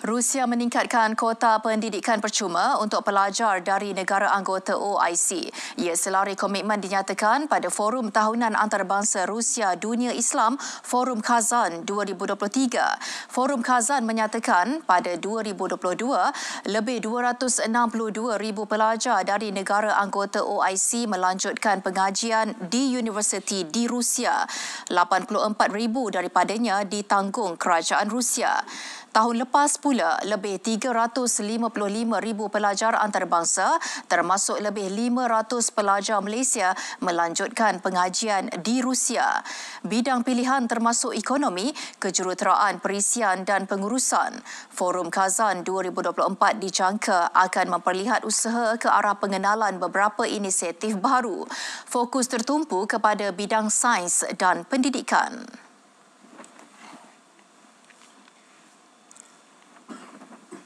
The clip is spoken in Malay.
Rusia meningkatkan kuota pendidikan percuma untuk pelajar dari negara anggota OIC. Ia selari komitmen dinyatakan pada Forum Tahunan Antarabangsa Rusia Dunia Islam Forum Kazan 2023. Forum Kazan menyatakan pada 2022, lebih 262 ribu pelajar dari negara anggota OIC melanjutkan pengajian di universiti di Rusia. 84 ribu daripadanya ditanggung kerajaan Rusia. Tahun lepas, pula lebih 355,000 pelajar antarabangsa termasuk lebih 500 pelajar Malaysia melanjutkan pengajian di Rusia. Bidang pilihan termasuk ekonomi, kejuruteraan perisian dan pengurusan. Forum Kazan 2024 dijangka akan memperlihat usaha ke arah pengenalan beberapa inisiatif baru. Fokus tertumpu kepada bidang sains dan pendidikan.